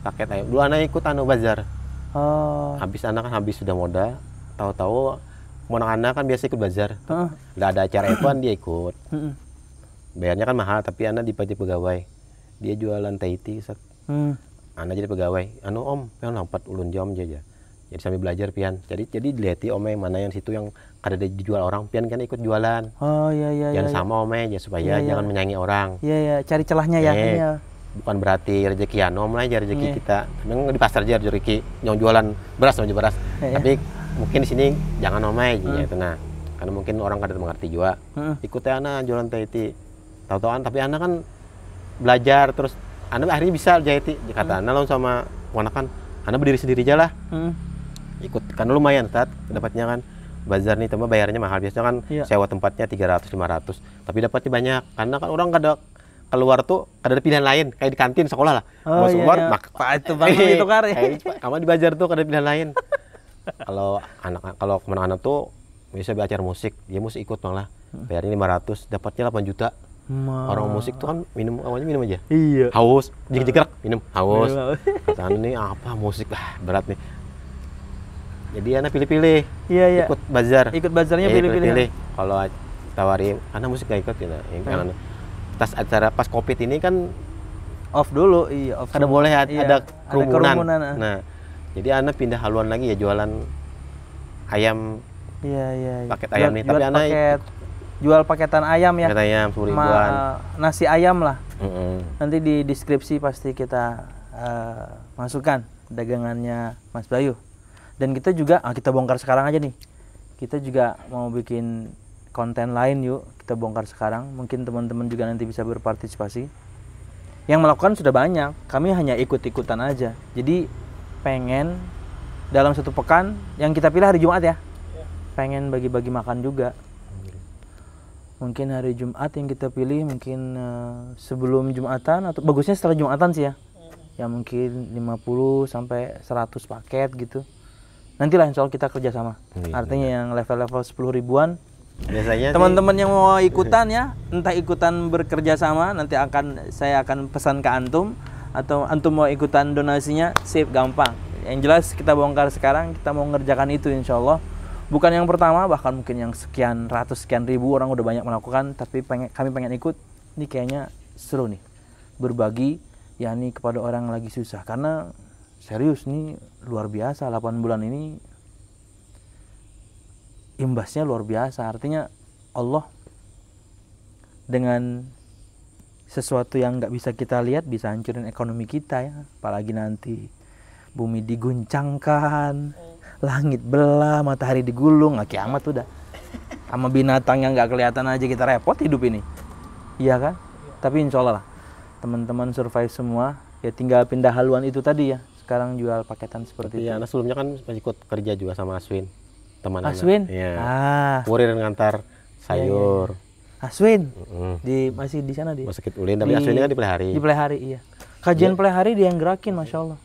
paket ayam dulu anak ikut anu bazar oh. habis anak kan habis sudah modal tahu-tahu anak-anak kan biasa ikut bazar nggak uh. ada acara kan dia ikut bayarnya kan mahal tapi anak dipakai pegawai dia jualan Tahiti itu. hmm. anak jadi pegawai anu om pengen lompat ulun jam aja jadi sambil belajar pian jadi jadi om yang mana yang situ yang kada dijual orang pian kan ikut jualan oh iya iya jangan iya, iya. sama iya. ya supaya iya, iya. jangan menyanyi orang iya iya cari celahnya ya iya. bukan berarti rezeki ya nom aja ya, rezeki iya. kita memang di pasar aja rezeki yang jualan beras sama beras iya, iya. tapi mungkin di sini jangan ome eh, gitu, hmm. gitu karena mungkin orang kada mengerti juga hmm. ikut anak jualan teh tahu-tahuan tapi anak kan belajar terus anda akhirnya bisa jahit kata hmm. anda lawan sama wanakan anda berdiri sendiri aja lah hmm. ikut karena lumayan saat dapatnya kan bazar nih teman bayarnya mahal biasanya kan iya. sewa tempatnya 300 500 tapi dapatnya banyak karena kan orang kada keluar tuh ada pilihan lain kayak di kantin sekolah lah oh, mau iya, keluar iya. mak itu bang itu kan ya. kamu di bazar tuh ada pilihan lain kalau anak kalau kemana-mana tuh bisa belajar musik dia musik ikut malah hmm. bayarnya 500 dapatnya 8 juta Ma. Orang musik tuh kan minum awalnya minum aja. Iya. Haus, jeger jegrek ah. minum haus. kata ini anu ah, apa musik lah berat nih jadi anak pilih-pilih iya iya ikut bazar ikut bazarnya iya, pilih-pilih kalau tawarin anak musik gak ikut gitu ya, hmm. pas acara pas covid ini kan off dulu iya off karena boleh ada, iya, ada kerumunan, ada kerumunan ah. nah jadi anak pindah haluan lagi ya jualan ayam iya iya, iya. paket ayam jual, nih tapi anak jual paketan ayam ya paket ayam sepuluh nasi ayam lah mm -hmm. nanti di deskripsi pasti kita uh, masukkan dagangannya Mas Bayu dan kita juga ah kita bongkar sekarang aja nih kita juga mau bikin konten lain yuk kita bongkar sekarang mungkin teman-teman juga nanti bisa berpartisipasi yang melakukan sudah banyak kami hanya ikut-ikutan aja jadi pengen dalam satu pekan yang kita pilih hari Jumat ya pengen bagi-bagi makan juga mungkin hari Jumat yang kita pilih mungkin uh, sebelum Jumatan atau bagusnya setelah Jumatan sih ya ya mungkin 50 sampai 100 paket gitu nantilah insya Allah kita kerjasama hmm. artinya iya. yang level-level 10 ribuan biasanya teman-teman yang mau ikutan ya entah ikutan bekerja sama nanti akan saya akan pesan ke antum atau antum mau ikutan donasinya sip gampang yang jelas kita bongkar sekarang kita mau ngerjakan itu insya Allah bukan yang pertama bahkan mungkin yang sekian ratus sekian ribu orang udah banyak melakukan tapi pengen, kami pengen ikut ini kayaknya seru nih berbagi yakni kepada orang yang lagi susah karena serius nih luar biasa 8 bulan ini imbasnya luar biasa artinya Allah dengan sesuatu yang nggak bisa kita lihat bisa hancurin ekonomi kita ya apalagi nanti bumi diguncangkan langit belah matahari digulung nah, kiamat udah sama binatang yang nggak kelihatan aja kita repot hidup ini iya kan tapi insya Allah lah teman-teman survive semua ya tinggal pindah haluan itu tadi ya sekarang jual paketan seperti iya, itu. Iya, nah sebelumnya kan ikut kerja juga sama Aswin, teman Aswin? Iya. Ah. Kurir ngantar sayur. Iya, iya, iya. Aswin. Mm. Di masih di sana di. Masakit Ulin, tapi di, Aswin ini kan di Pelihari. Di Pelihari, iya. Kajian Pelihari dia yang gerakin, Masya Allah.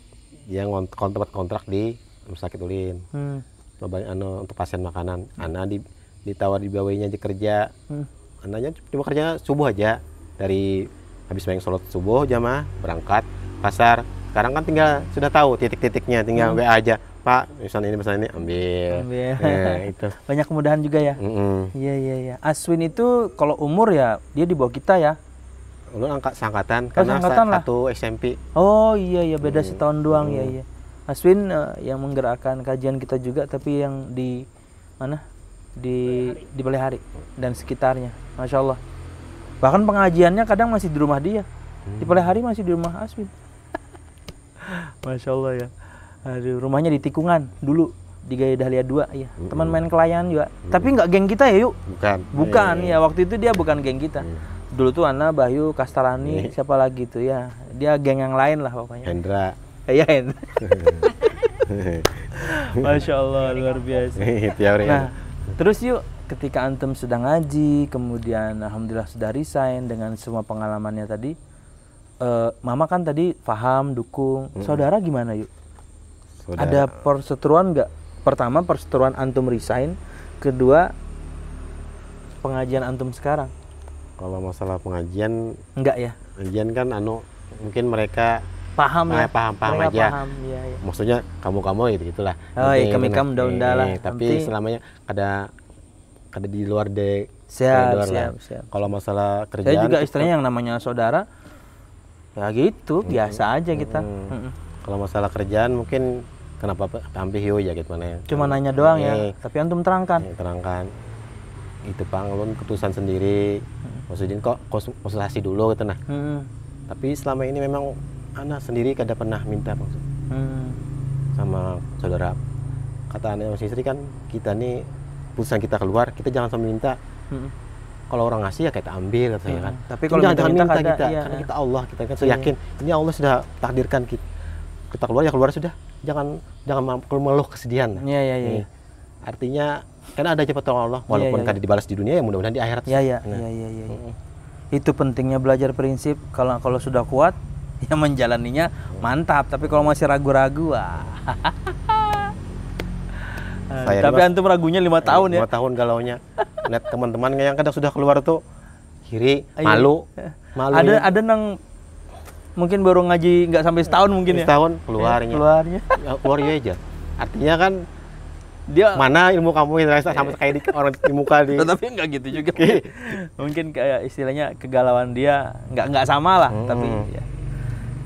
Dia kont kontrak kontrak di Rumah Sakit Ulin. Hmm. Coba ano untuk pasien makanan. Ana di ditawar di bawahnya aja kerja. Hmm. Ananya cuma kerja subuh aja dari habis main sholat subuh jamaah berangkat pasar sekarang kan tinggal sudah tahu titik-titiknya tinggal hmm. WA aja Pak misalnya ini misalnya ini ambil, ambil. Ya, itu banyak kemudahan juga ya iya iya iya Aswin itu kalau umur ya dia di bawah kita ya lu angkat sangkatan oh, karena sangkatan satu lah. SMP oh iya iya beda hmm. setahun doang hmm. ya iya Aswin uh, yang menggerakkan kajian kita juga tapi yang di mana di di Balai Hari dan sekitarnya masya Allah bahkan pengajiannya kadang masih di rumah dia hmm. di Hari masih di rumah Aswin Masya Allah ya. Aduh, rumahnya di Tikungan dulu di Gaya Dahlia 2 ya. Mm -hmm. Teman main kelayan juga. Mm -hmm. Tapi nggak geng kita ya, yuk. Bukan. Bukan iya, ya, ya, ya. ya, waktu itu dia bukan geng kita. Iya. Dulu tuh Ana, Bayu, Kastalani, iya. siapa lagi tuh ya. Dia geng yang lain lah pokoknya. Hendra. Iya, Hendra. Masya Allah, luar biasa. nah, terus yuk ketika antum sedang ngaji, kemudian alhamdulillah sudah resign dengan semua pengalamannya tadi, uh, mama kan tadi paham dukung hmm. saudara gimana yuk saudara. ada perseteruan nggak pertama perseteruan antum resign kedua pengajian antum sekarang kalau masalah pengajian enggak ya pengajian kan anu mungkin mereka paham nah, ya paham paham mereka aja paham, ya, ya. maksudnya kamu kamu gitu gitulah oh iya kami kamu daun lah tapi Nanti... selamanya ada ada di luar dek siap, siap, siap. kalau masalah kerjaan saya juga istrinya yang namanya saudara ya gitu hmm. biasa aja kita hmm. Hmm. kalau masalah kerjaan mungkin kenapa tampil hiu ya gitu mana ya cuma nanya doang ya eh. tapi antum terangkan hmm. terangkan itu pang lu keputusan sendiri hmm. maksudin kok konsultasi dulu gitu nah hmm. tapi selama ini memang anak sendiri kada pernah minta maksud hmm. sama saudara kata anak sama istri kan kita nih putusan kita keluar kita jangan sampai minta hmm kalau orang ngasih ya kita ambil gitu ya kan. Hmm. Tapi kalau kita minta, kita, kita iya, karena kita Allah kita kan saya yakin ini Allah sudah takdirkan kita kita keluar ya keluar sudah. Jangan jangan meluh kesedihan. Iya iya iya. Artinya karena ada cepat jabatan Allah iya, walaupun iya. yeah, dibalas di dunia ya mudah-mudahan di akhirat. Iya iya nah. iya iya. iya, iya. Itu pentingnya belajar prinsip kalau kalau sudah kuat ya menjalaninya mm. mantap tapi kalau masih ragu-ragu wah Saya tapi lima, antum ragunya lima eh, tahun ya lima tahun galaunya lihat teman-teman yang kadang sudah keluar tuh kiri iya. malu malu ada ya. ada nang mungkin baru ngaji nggak sampai setahun mungkin setahun, ya setahun keluarnya eh, keluarnya ya, keluarnya aja artinya kan dia mana ilmu kamu yang rasa sama kayak di, orang di muka di tapi nggak gitu juga mungkin kayak istilahnya kegalauan dia nggak nggak sama lah hmm. tapi ya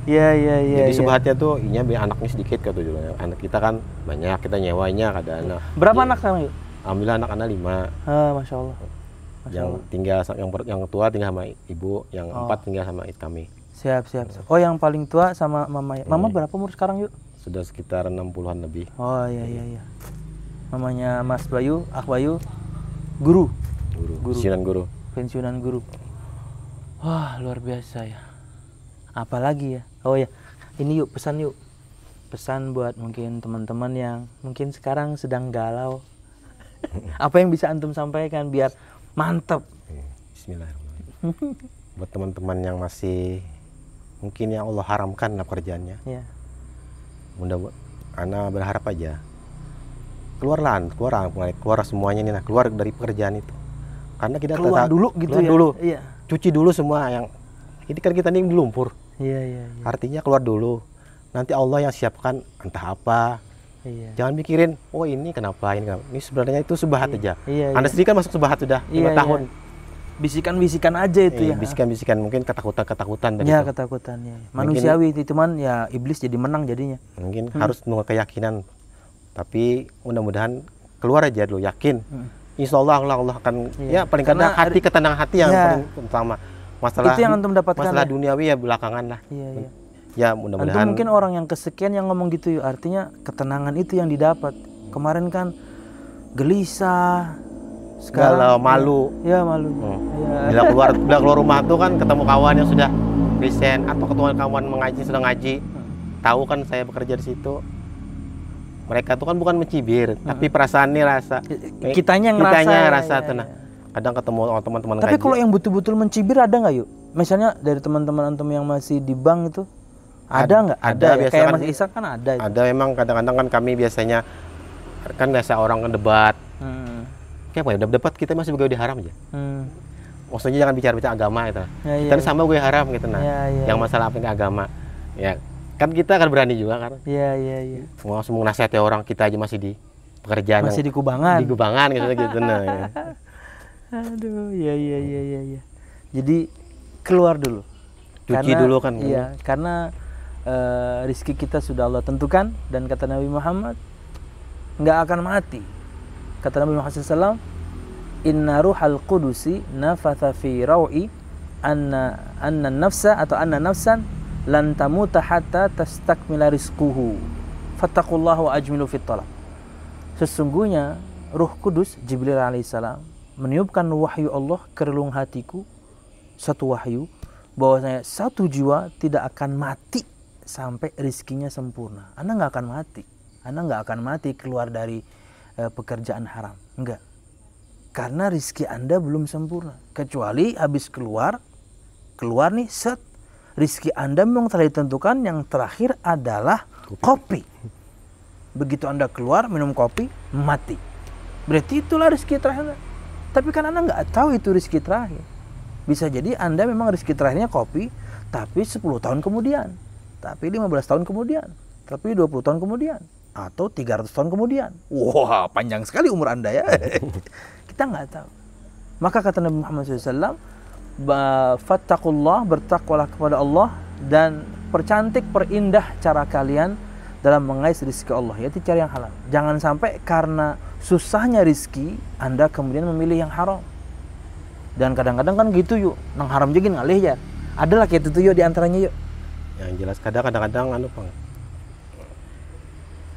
Iya iya iya. Jadi ya. subhatnya tuh inya anaknya sedikit kata Anak kita kan banyak, kita nyewanya kadang. anak Berapa ya. anak sekarang alhamdulillah anak anak lima ah, masya allah masya yang allah. tinggal yang yang tua tinggal sama ibu yang oh. empat tinggal sama kami siap siap oh yang paling tua sama mama ya mama iya. berapa umur sekarang yuk sudah sekitar enam puluhan lebih oh iya iya iya mamanya Mas Bayu Ah Bayu guru guru, guru. pensiunan guru pensiunan guru wah luar biasa ya apalagi ya oh ya ini yuk pesan yuk pesan buat mungkin teman-teman yang mungkin sekarang sedang galau apa yang bisa antum sampaikan biar mantep iya, Bismillahirrahmanirrahim buat teman-teman yang masih mungkin yang Allah haramkan lah kerjaannya ya. mudah Ana berharap aja keluarlah keluar keluar semuanya nih keluar dari pekerjaan itu karena kita keluar tata, dulu gitu keluar ya dulu iya. cuci dulu semua yang ini kan kita nih di lumpur iya, iya, iya. artinya keluar dulu nanti Allah yang siapkan entah apa Iya. Jangan mikirin, oh ini kenapa ini kenapa. Ini sebenarnya itu subhat iya. aja. Iya, Anda iya. sendiri kan masuk subhat sudah iya, lima iya, tahun. Bisikan-bisikan aja itu iya, ya. Bisikan-bisikan mungkin ketakutan-ketakutan. Ya itu. ketakutannya. Manusiawi itu cuman ya iblis jadi menang jadinya. Mungkin hmm. harus nunggu keyakinan. Tapi mudah-mudahan keluar aja dulu yakin. Hmm. Insya Allah Allah, Allah akan iya. ya paling kadang hati ketenangan hati yang ya. paling utama. Masalah itu yang antum dapatkan. Masalah ya? duniawi ya belakangan lah. Iya, iya ya mudah-mudahan mungkin orang yang kesekian yang ngomong gitu yuk artinya ketenangan itu yang didapat kemarin kan gelisah sekarang Galau, malu ya, ya malu hmm. ya. bila keluar bila keluar rumah tuh kan ketemu kawan yang sudah resign atau ketemu kawan mengaji sedang ngaji hmm. tahu kan saya bekerja di situ mereka tuh kan bukan mencibir hmm. tapi perasaannya rasa kitanya yang kitanya rasa ya, ya tuh nah ya, kadang ketemu teman-teman tapi kalau yang betul-betul mencibir ada nggak yuk misalnya dari teman-teman antum yang masih di bank itu ada nggak? Ada, ada ya? biasanya kayak kan, Mas Isan kan ada. Itu. Ya? Ada memang kadang-kadang kan kami biasanya kan biasa orang kan debat. Hmm. Kayak apa ya? Debat kita masih begawe di haram aja. Hmm. Maksudnya jangan bicara-bicara agama itu. Ya, ya, kita ya. sama gue haram gitu nah. Ya, ya. Yang masalah apa agama. Ya kan kita akan berani juga kan. Iya iya iya. Semua semua nasihatnya orang kita aja masih di pekerjaan masih di kubangan. Di kubangan gitu gitu, gitu nah. Ya. Aduh, iya iya iya iya iya. Jadi keluar dulu. Cuci karena, dulu kan. Iya, ya. karena uh, rizki kita sudah Allah tentukan dan kata Nabi Muhammad nggak akan mati. Kata Nabi Muhammad SAW, Inna ruhal qudusi nafatha fi rawi anna, anna nafsa atau anna nafsan lantamu tahata tastakmila rizkuhu wa ajmilu fit talab. Sesungguhnya Ruh Kudus Jibril alaihissalam meniupkan wahyu Allah ke relung hatiku satu wahyu bahwasanya satu jiwa tidak akan mati sampai rizkinya sempurna. Anda nggak akan mati. Anda nggak akan mati keluar dari e, pekerjaan haram. Enggak. Karena rizki Anda belum sempurna. Kecuali habis keluar, keluar nih set. Rizki Anda memang telah ditentukan yang terakhir adalah kopi. Begitu Anda keluar, minum kopi, mati. Berarti itulah rizki terakhir. Tapi kan Anda nggak tahu itu rizki terakhir. Bisa jadi Anda memang rizki terakhirnya kopi, tapi 10 tahun kemudian tapi 15 tahun kemudian, tapi 20 tahun kemudian, atau 300 tahun kemudian. Wah, wow, panjang sekali umur Anda ya. Kita nggak tahu. Maka kata Nabi Muhammad SAW, Fattakullah, bertakwalah kepada Allah, dan percantik, perindah cara kalian dalam mengais rizki Allah. Yaitu cara yang halal. Jangan sampai karena susahnya rizki, Anda kemudian memilih yang haram. Dan kadang-kadang kan gitu yuk, nang haram juga ngalih ya. Adalah kayak itu yuk diantaranya yuk yang jelas kadang kadang-kadang anu bang,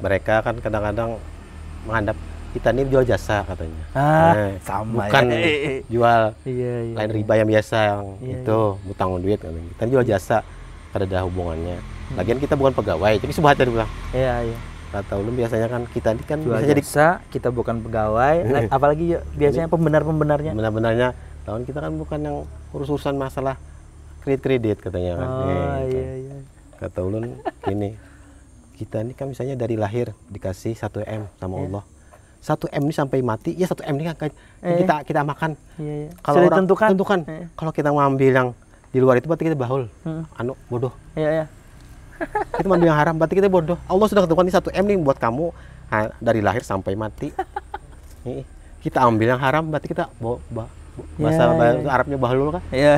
mereka kan kadang-kadang menghadap kita ini jual jasa katanya ah, eh, sama ya. bukan ya. jual iya, iya, lain riba yang biasa yang iya, itu iya. utang duit kan kita jual jasa karena ada hubungannya hmm. lagian kita bukan pegawai tapi sebuah tadi bilang iya iya kata ulun biasanya kan kita ini kan Jual jadi jasa, kita bukan pegawai apalagi ya, biasanya pembenar pembenarnya benar benarnya tahun kita kan bukan yang urus urusan masalah kredit kredit katanya kan. Oh, eh, iya, iya. Kata ulun gini, kita ini kan misalnya dari lahir dikasih 1 m sama Allah. Satu m ini sampai mati, ya satu m ini kan kita eh. kita kita makan. Iya, iya. Kalau orang, tentukan, tentukan. Eh. Iya. kalau kita ngambil yang di luar itu berarti kita bahul, hmm. anu bodoh. Iya, iya. kita mengambil yang haram, berarti kita bodoh. Allah sudah ketukan ini satu m ini buat kamu dari lahir sampai mati. kita ambil yang haram, berarti kita bawa, bahasa, yeah, bahasa ya. Arabnya bahlul kan ya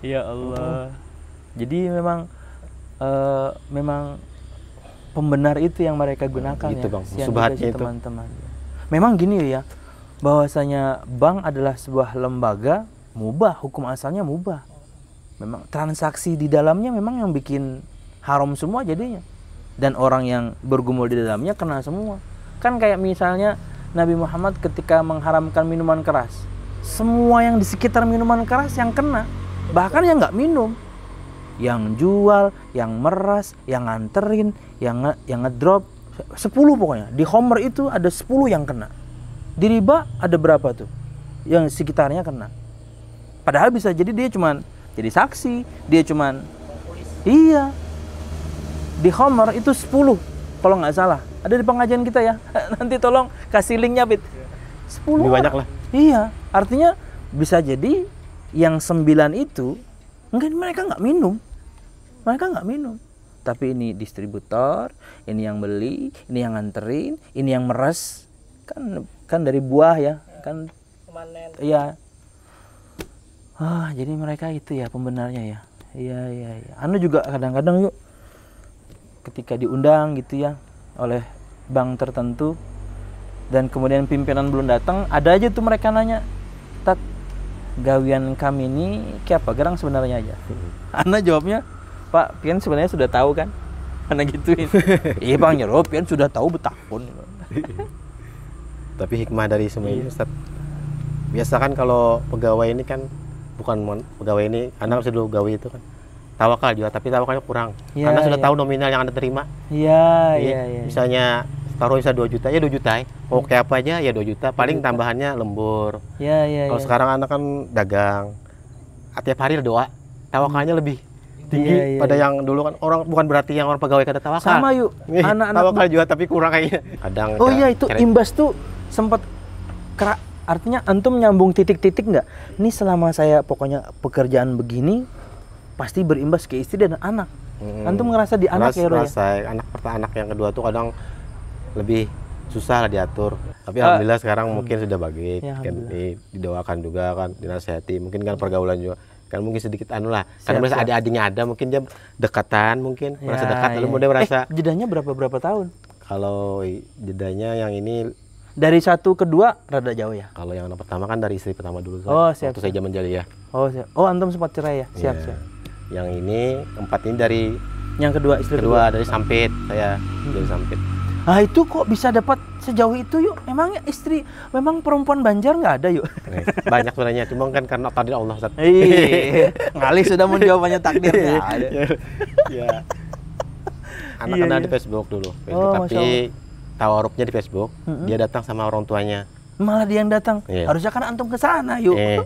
ya Allah jadi memang uh, memang pembenar itu yang mereka nah, gunakan gitu, ya bang. subhatnya itu teman-teman memang gini ya bahwasanya bank adalah sebuah lembaga mubah hukum asalnya mubah memang transaksi di dalamnya memang yang bikin haram semua jadinya dan orang yang bergumul di dalamnya kena semua kan kayak misalnya Nabi Muhammad ketika mengharamkan minuman keras. Semua yang di sekitar minuman keras yang kena, bahkan yang nggak minum, yang jual, yang meras, yang nganterin, yang nge yang ngedrop sepuluh pokoknya. Di Homer itu ada sepuluh yang kena. Di riba ada berapa tuh? Yang sekitarnya kena. Padahal bisa jadi dia cuman jadi saksi, dia cuman Iya. Di Homer itu sepuluh kalau nggak salah ada di pengajian kita ya nanti tolong kasih linknya bit sepuluh? Lebih banyak lah iya artinya bisa jadi yang sembilan itu mungkin mereka nggak minum mereka nggak minum tapi ini distributor ini yang beli ini yang nganterin ini yang meres kan kan dari buah ya, kan iya ah jadi mereka itu ya pembenarnya ya iya iya ya. anu juga kadang-kadang yuk ketika diundang gitu ya oleh bank tertentu dan kemudian pimpinan belum datang ada aja tuh mereka nanya tak gawian kami ini kayak apa gerang sebenarnya aja hmm. Ana jawabnya pak pian sebenarnya sudah tahu kan Ana gituin iya bang nyuruh ya pian sudah tahu betapun tapi hikmah dari semua ini iya. Ustaz biasa kan kalau pegawai ini kan bukan pegawai ini anak hmm. sudah pegawai itu kan tawakal juga tapi tawakalnya kurang ya, karena sudah ya. tahu nominal yang anda terima iya iya iya misalnya taruh bisa dua juta ya dua juta ya. oke apa aja ya 2 juta paling juta. tambahannya lembur iya iya kalau ya. sekarang anak kan dagang tiap hari doa tawakalnya hmm. lebih iya, tinggi iya, pada iya. yang dulu kan orang bukan berarti yang orang pegawai kata tawakal sama yuk anak-anak tawakal juga tapi kurang kayaknya kadang oh iya itu keren. imbas tuh sempat kerak artinya antum nyambung titik-titik nggak? Ini selama saya pokoknya pekerjaan begini, pasti berimbas ke istri dan anak. Hmm. Antum ngerasa di anak Ras, ya, Roy? ya? anak pertama anak yang kedua tuh kadang lebih susah lah diatur. Tapi uh, alhamdulillah sekarang hmm. mungkin sudah bagus. Ya, kan didoakan juga kan, dinasehati. mungkin kan pergaulan juga kan mungkin sedikit anu lah karena merasa ada adiknya ada mungkin dia dekatan mungkin ya, merasa dekat lalu kemudian ya. merasa eh, jedanya berapa berapa tahun kalau jedanya yang ini dari satu ke dua rada jauh ya? Kalau yang anak pertama kan dari istri pertama dulu. Oh siap. Waktu saya zaman jadi ya. Oh siap. Oh antum sempat cerai ya? Siap yeah. siap yang ini empat ini dari yang kedua istri kedua, dari Sampit saya hmm. dari Sampit ah itu kok bisa dapat sejauh itu yuk memang istri memang perempuan Banjar nggak ada yuk eh, banyak sebenarnya cuma kan karena takdir Allah Ustaz iya, iya, iya. ngalih sudah menjawabannya takdir ya, anak anak oh, kenal di Facebook dulu Facebook. Oh, tapi tawarupnya di Facebook mm -hmm. dia datang sama orang tuanya malah dia yang datang yeah. harusnya kan antum ke sana yuk eh,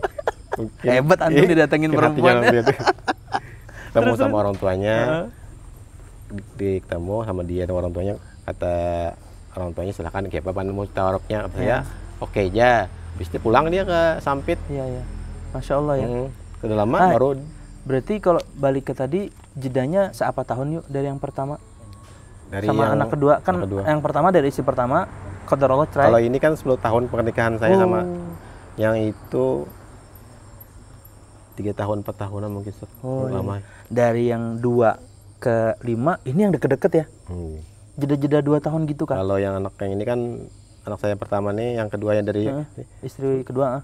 hebat antum didatengin perempuan ketemu sama orang tuanya di ketemu sama dia sama orang tuanya kata orang tuanya silahkan kayak apa mau tawaroknya apa ya oke okay, ya habis itu pulang dia ke Sampit iya iya masya Allah ya hmm, lama ah, baru berarti kalau balik ke tadi jedanya seapa tahun yuk dari yang pertama dari sama yang, anak kedua kan anak kedua. yang pertama dari istri pertama kau Allah cerai kalau ini kan 10 tahun pernikahan saya oh. sama yang itu tiga tahun empat tahunan mungkin oh, iya. lama iya dari yang dua ke lima ini yang deket-deket ya hmm. jeda-jeda dua tahun gitu kan kalau yang anak yang ini kan anak saya pertama nih yang kedua yang dari istri kedua ah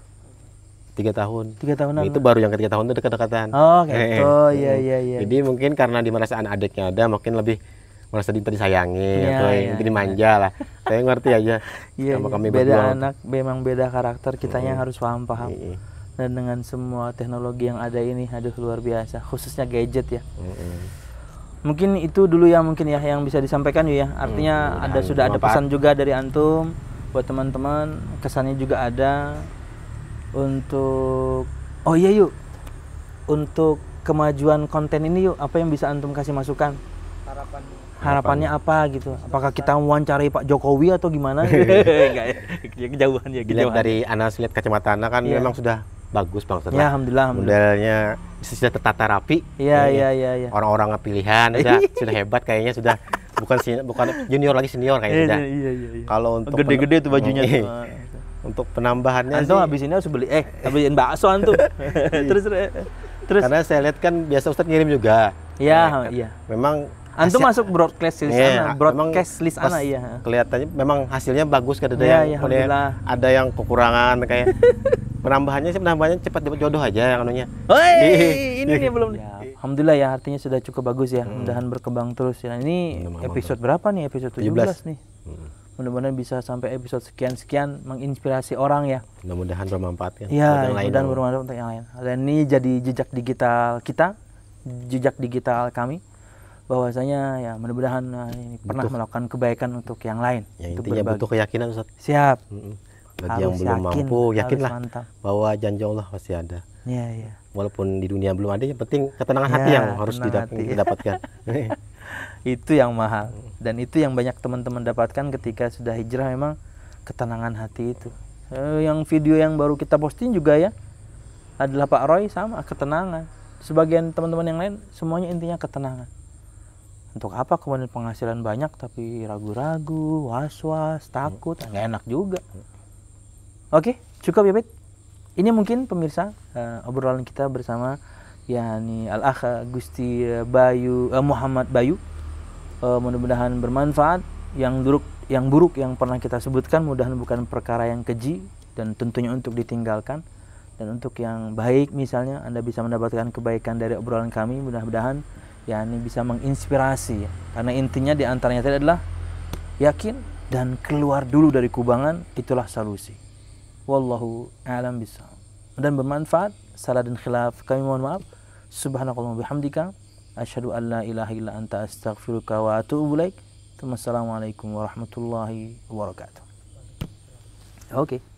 tiga tahun tiga tahun nah, itu baru yang ketiga tahun itu dekat-dekatan oh gitu okay. oh iya iya iya jadi mungkin karena di anak adiknya ada mungkin lebih merasa disayangi ya, atau ya, mungkin iya. dimanja ya. lah saya ngerti aja ya, sama ya. kami beda berdua. anak memang beda karakter kita hmm. harus paham paham ya, ya dan dengan semua teknologi yang ada ini aduh luar biasa khususnya gadget ya mm-hmm. mungkin itu dulu ya mungkin ya yang bisa disampaikan ya artinya mm-hmm. ada sudah ada pesan juga dari antum buat teman-teman kesannya juga ada untuk oh iya yuk untuk kemajuan konten ini yuk apa yang bisa antum kasih masukan harapan harapannya apa gitu apakah kita wawancarai Pak Jokowi atau gimana enggak ya kejauhan ya dari Anas lihat kacamata kan iya. memang sudah bagus banget ya, alhamdulillah, alhamdulillah. modelnya sudah tertata rapi iya iya iya ya, orang-orang pilihan sudah sudah hebat kayaknya sudah bukan bukan junior lagi senior kayaknya iya, sudah iya, iya, iya, iya. kalau untuk gede-gede tuh bajunya iya. tuh. Ah, gitu. untuk penambahannya Anto sih, habis ini harus beli eh habisin bakso antum terus eh, terus karena saya lihat kan biasa Ustadz ngirim juga iya nah, memang Antum masuk broadcast list yeah, ana, broadcast list ana iya. Kelihatannya memang hasilnya bagus kan ada yeah, yang ya, ada yang kekurangan kayak penambahannya sih penambahannya cepat dapat jodoh aja yang anunya. Hei, iya. ini nih belum. Ya, iya. Alhamdulillah ya artinya sudah cukup bagus ya. Hmm. Mudahan berkembang terus. ya. ini episode berapa nih? Episode 17, 17. nih. Hmm. Mudah-mudahan bisa sampai episode sekian-sekian menginspirasi orang ya. Mudah-mudahan bermanfaat ya. Iya, mudah-mudahan bermanfaat untuk yang lain. Dan ini jadi jejak digital kita, jejak digital kami bahwasanya ya mudah-mudahan eh, ini pernah melakukan kebaikan untuk yang lain. Ya, untuk intinya butuh keyakinan Ustaz. Siap. -hmm bagi harus yang belum yakin, mampu yakinlah bahwa janji Allah pasti ada ya, ya. walaupun di dunia belum ada yang penting ketenangan ya, hati yang harus didap hati. didapatkan itu yang mahal dan itu yang banyak teman-teman dapatkan ketika sudah hijrah memang ketenangan hati itu eh, yang video yang baru kita posting juga ya adalah Pak Roy sama ketenangan sebagian teman-teman yang lain semuanya intinya ketenangan untuk apa kemudian penghasilan banyak tapi ragu-ragu was-was takut hmm. nggak enak juga Oke, okay, cukup ya, Bet. Ini mungkin pemirsa uh, obrolan kita bersama yakni Al akh eh, Gusti eh, Bayu uh, Muhammad Bayu. Uh, mudah-mudahan bermanfaat. Yang buruk yang buruk yang pernah kita sebutkan mudah mudahan bukan perkara yang keji dan tentunya untuk ditinggalkan dan untuk yang baik misalnya Anda bisa mendapatkan kebaikan dari obrolan kami mudah-mudahan yakni bisa menginspirasi karena intinya di antaranya tadi adalah yakin dan keluar dulu dari kubangan itulah solusi wallahu alam bisa dan bermanfaat salah dan khilaf kami mohon maaf subhanakallahumma bihamdika asyhadu an la ilaha illa anta astaghfiruka wa atuubu ilaik Assalamualaikum warahmatullahi wabarakatuh oke okay.